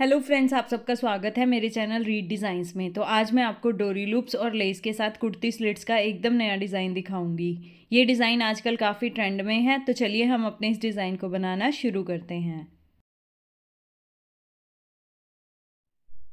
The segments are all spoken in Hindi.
हेलो फ्रेंड्स आप सबका स्वागत है मेरे चैनल रीड डिज़ाइंस में तो आज मैं आपको डोरी लूप्स और लेस के साथ कुर्ती स्लिट्स का एकदम नया डिज़ाइन दिखाऊंगी ये डिज़ाइन आजकल काफ़ी ट्रेंड में है तो चलिए हम अपने इस डिज़ाइन को बनाना शुरू करते हैं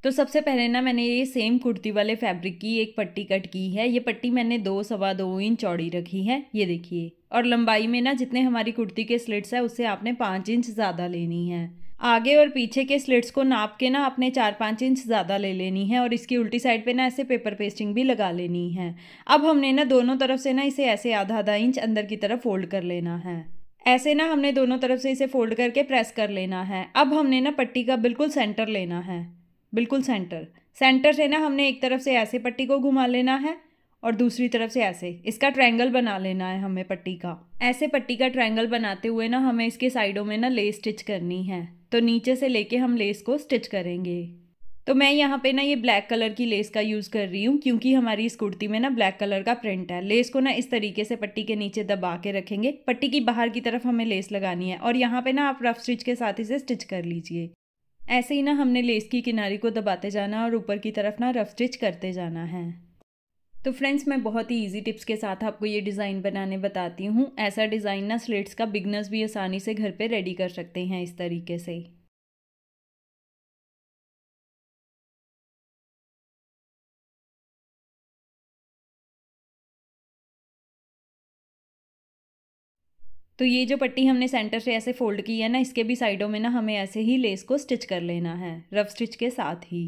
तो सबसे पहले ना मैंने ये सेम कुर्ती वाले फैब्रिक की एक पट्टी कट की है ये पट्टी मैंने दो सवा दो इंच चौड़ी रखी है ये देखिए और लंबाई में ना जितने हमारी कुर्ती के स्लिट्स है उससे आपने पाँच इंच ज़्यादा लेनी है आगे और पीछे के स्लिट्स को नाप के ना आपने चार पाँच इंच ज़्यादा ले लेनी है और इसकी उल्टी साइड पे ना ऐसे पेपर पेस्टिंग भी लगा लेनी है अब हमने ना दोनों तरफ से ना इसे ऐसे आधा आधा इंच अंदर की तरफ फोल्ड कर लेना है ऐसे ना हमने दोनों तरफ से इसे फोल्ड करके प्रेस कर लेना है अब हमने ना पट्टी का बिल्कुल सेंटर लेना है बिल्कुल सेंटर सेंटर से ना हमने एक तरफ से ऐसे पट्टी को घुमा लेना है और दूसरी तरफ से ऐसे इसका ट्रायंगल बना लेना है हमें पट्टी का ऐसे पट्टी का ट्रायंगल बनाते हुए ना हमें इसके साइडों में ना ले स्टिच करनी है तो नीचे से लेके हम लेस को स्टिच करेंगे तो मैं यहाँ पे ना ये ब्लैक कलर की लेस का यूज़ कर रही हूँ क्योंकि हमारी इस कुर्ती में ना ब्लैक कलर का प्रिंट है लेस को ना इस तरीके से पट्टी के नीचे दबा के रखेंगे पट्टी की बाहर की तरफ हमें लेस लगानी है और यहाँ पे ना आप रफ स्टिच के साथ इसे स्टिच कर लीजिए ऐसे ही ना हमने लेस की किनारी को दबाते जाना और ऊपर की तरफ ना रफ स्टिच करते जाना है तो फ्रेंड्स मैं बहुत ही इजी टिप्स के साथ आपको ये डिज़ाइन बनाने बताती हूँ ऐसा डिज़ाइन ना स्लेट्स का बिगनर्स भी आसानी से घर पे रेडी कर सकते हैं इस तरीके से तो ये जो पट्टी हमने सेंटर से ऐसे फोल्ड की है ना इसके भी साइडों में ना हमें ऐसे ही लेस को स्टिच कर लेना है रफ स्टिच के साथ ही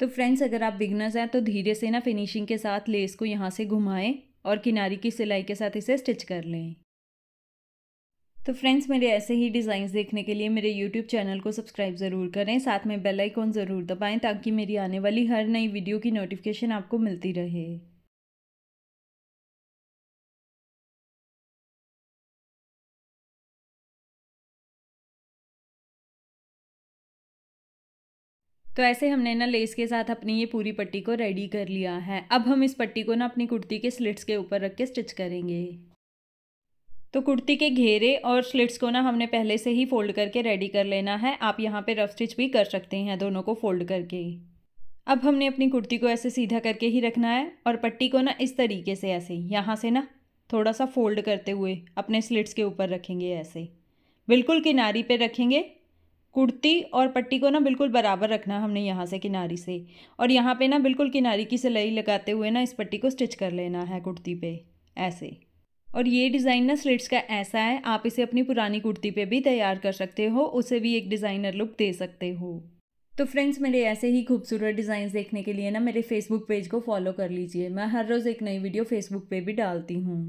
तो फ्रेंड्स अगर आप बिगनर्स हैं तो धीरे से ना फिनिशिंग के साथ लेस को यहाँ से घुमाएं और किनारी की सिलाई के साथ इसे स्टिच कर लें तो फ्रेंड्स मेरे ऐसे ही डिज़ाइंस देखने के लिए मेरे यूट्यूब चैनल को सब्सक्राइब ज़रूर करें साथ में बेल आइकॉन ज़रूर दबाएं ताकि मेरी आने वाली हर नई वीडियो की नोटिफिकेशन आपको मिलती रहे तो ऐसे हमने ना लेस के साथ अपनी ये पूरी पट्टी को रेडी कर लिया है अब हम इस पट्टी को ना अपनी कुर्ती के स्लिट्स के ऊपर रख के स्टिच करेंगे तो कुर्ती के घेरे और स्लिट्स को ना हमने पहले से ही फोल्ड करके रेडी कर लेना है आप यहाँ पे रफ स्टिच भी कर सकते हैं दोनों को फोल्ड करके अब हमने अपनी कुर्ती को ऐसे सीधा करके ही रखना है और पट्टी को ना इस तरीके से ऐसे यहाँ से ना थोड़ा सा फोल्ड करते हुए अपने स्लिट्स के ऊपर रखेंगे ऐसे बिल्कुल किनारी पे रखेंगे कुर्ती और पट्टी को ना बिल्कुल बराबर रखना हमने यहाँ से किनारी से और यहाँ पे ना बिल्कुल किनारी की सिलाई लगाते हुए ना इस पट्टी को स्टिच कर लेना है कुर्ती पे ऐसे और ये डिज़ाइन ना स्लिट्स का ऐसा है आप इसे अपनी पुरानी कुर्ती पे भी तैयार कर सकते हो उसे भी एक डिज़ाइनर लुक दे सकते हो तो फ्रेंड्स मेरे ऐसे ही खूबसूरत डिज़ाइन देखने के लिए ना मेरे फेसबुक पेज को फॉलो कर लीजिए मैं हर रोज़ एक नई वीडियो फेसबुक पर भी डालती हूँ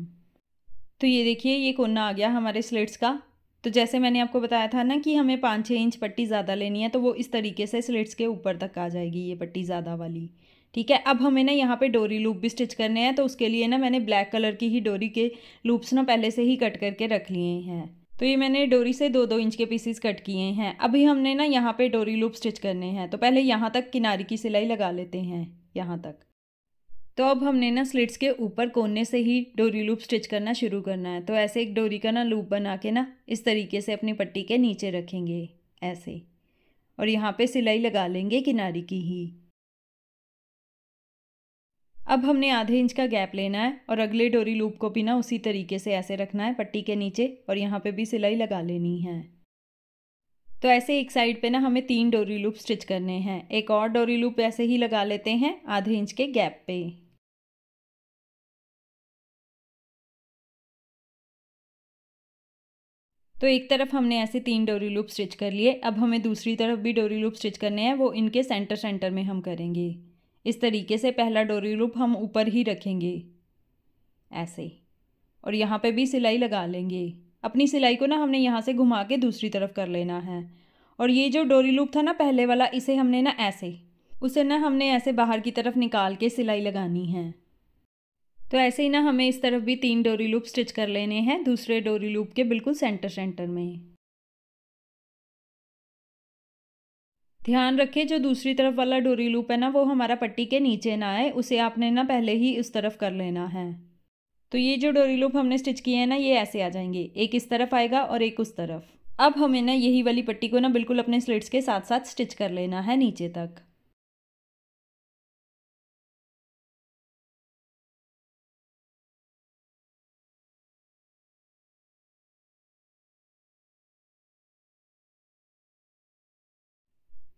तो ये देखिए ये कोना आ गया हमारे स्लेट्स का तो जैसे मैंने आपको बताया था ना कि हमें पाँच छः इंच पट्टी ज़्यादा लेनी है तो वो इस तरीके से स्लिट्स के ऊपर तक आ जाएगी ये पट्टी ज़्यादा वाली ठीक है अब हमें ना यहाँ पे डोरी लूप भी स्टिच करने हैं तो उसके लिए ना मैंने ब्लैक कलर की ही डोरी के लूप्स ना पहले से ही कट करके रख लिए हैं तो ये मैंने डोरी से दो दो इंच के पीसीस कट किए हैं अभी हमने ना यहाँ पे डोरी लूप स्टिच करने हैं तो पहले यहाँ तक किनारी की सिलाई लगा लेते हैं यहाँ तक तो अब हमने ना स्लिट्स के ऊपर कोने से ही डोरी लूप स्टिच करना शुरू करना है तो ऐसे एक डोरी का ना लूप बना के ना इस तरीके से अपनी पट्टी के नीचे रखेंगे ऐसे और यहाँ पे सिलाई लगा लेंगे किनारी की ही अब हमने आधे इंच का गैप लेना है और अगले डोरी लूप को भी ना उसी तरीके से ऐसे रखना है पट्टी के नीचे और यहाँ पे भी सिलाई लगा लेनी है तो ऐसे एक साइड पे ना हमें तीन डोरी लूप स्टिच करने हैं एक और डोरी लूप ऐसे ही लगा लेते हैं आधे इंच के गैप पे तो एक तरफ हमने ऐसे तीन डोरी लूप स्टिच कर लिए अब हमें दूसरी तरफ भी डोरी लूप स्टिच करने हैं वो इनके सेंटर सेंटर में हम करेंगे इस तरीके से पहला डोरी लूप हम ऊपर ही रखेंगे ऐसे और यहाँ पे भी सिलाई लगा लेंगे अपनी सिलाई को ना हमने यहाँ से घुमा के दूसरी तरफ कर लेना है और ये जो डोरी लूप था ना पहले वाला इसे हमने ना ऐसे उसे ना हमने ऐसे बाहर की तरफ निकाल के सिलाई लगानी है तो ऐसे ही ना हमें इस तरफ भी तीन डोरी लूप स्टिच कर लेने हैं दूसरे डोरी लूप के बिल्कुल सेंटर सेंटर में ध्यान रखें जो दूसरी तरफ वाला डोरी लूप है ना वो हमारा पट्टी के नीचे ना आए उसे आपने ना पहले ही उस तरफ कर लेना है तो ये जो डोरी लूप हमने स्टिच किए हैं ना ये ऐसे आ जाएंगे एक इस तरफ आएगा और एक उस तरफ अब हमें ना यही वाली पट्टी को ना बिल्कुल अपने स्लिट्स के साथ साथ स्टिच कर लेना है नीचे तक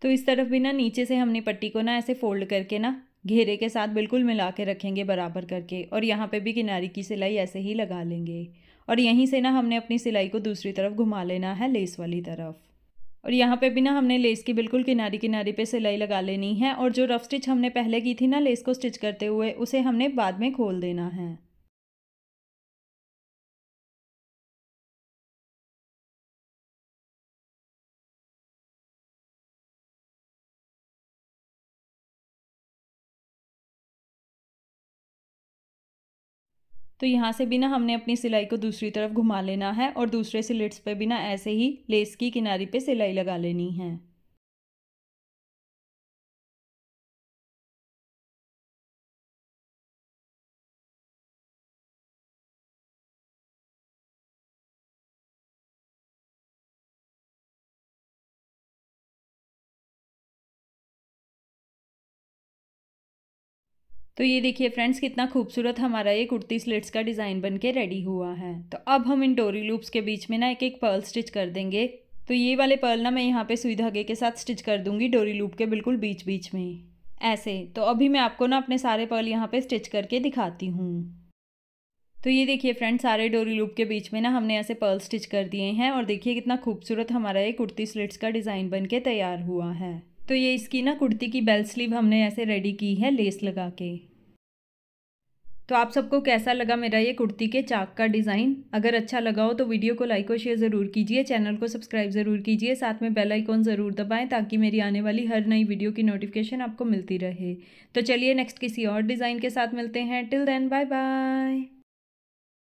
तो इस तरफ भी ना नीचे से हमने पट्टी को ना ऐसे फोल्ड करके ना घेरे के साथ बिल्कुल मिला के रखेंगे बराबर करके और यहाँ पे भी किनारे की सिलाई ऐसे ही लगा लेंगे और यहीं से ना हमने अपनी सिलाई को दूसरी तरफ घुमा लेना है लेस वाली तरफ और यहाँ पे भी ना हमने लेस की बिल्कुल किनारे किनारे पे सिलाई लगा लेनी है और जो रफ स्टिच हमने पहले की थी ना लेस को स्टिच करते हुए उसे हमने बाद में खोल देना है तो यहाँ से भी ना हमने अपनी सिलाई को दूसरी तरफ घुमा लेना है और दूसरे सिलेट्स पे भी ना ऐसे ही लेस की किनारी पे सिलाई लगा लेनी है तो ये देखिए फ्रेंड्स कितना खूबसूरत हमारा ये कुर्ती स्लिट्स का डिज़ाइन बन के रेडी हुआ है तो अब हम इन डोरी लूप्स के बीच में ना एक एक पर्ल स्टिच कर देंगे तो ये वाले पर्ल ना मैं यहाँ पे सुई धागे के साथ स्टिच कर दूँगी डोरी लूप के बिल्कुल बीच बीच में ऐसे तो अभी मैं आपको ना अपने सारे पर्ल यहाँ पर स्टिच करके दिखाती हूँ तो ये देखिए फ्रेंड्स सारे डोरी लूप के बीच में ना हमने ऐसे पर्ल स्टिच कर दिए हैं और देखिए कितना खूबसूरत हमारा ये कुर्ती स्लिट्स का डिज़ाइन बन के तैयार हुआ है तो ये इसकी ना कुर्ती की बेल स्लीव हमने ऐसे रेडी की है लेस लगा के तो आप सबको कैसा लगा मेरा ये कुर्ती के चाक का डिज़ाइन अगर अच्छा लगा हो तो वीडियो को लाइक और शेयर ज़रूर कीजिए चैनल को सब्सक्राइब ज़रूर कीजिए साथ में बेल आइकॉन ज़रूर दबाएं ताकि मेरी आने वाली हर नई वीडियो की नोटिफिकेशन आपको मिलती रहे तो चलिए नेक्स्ट किसी और डिज़ाइन के साथ मिलते हैं टिल देन बाय बाय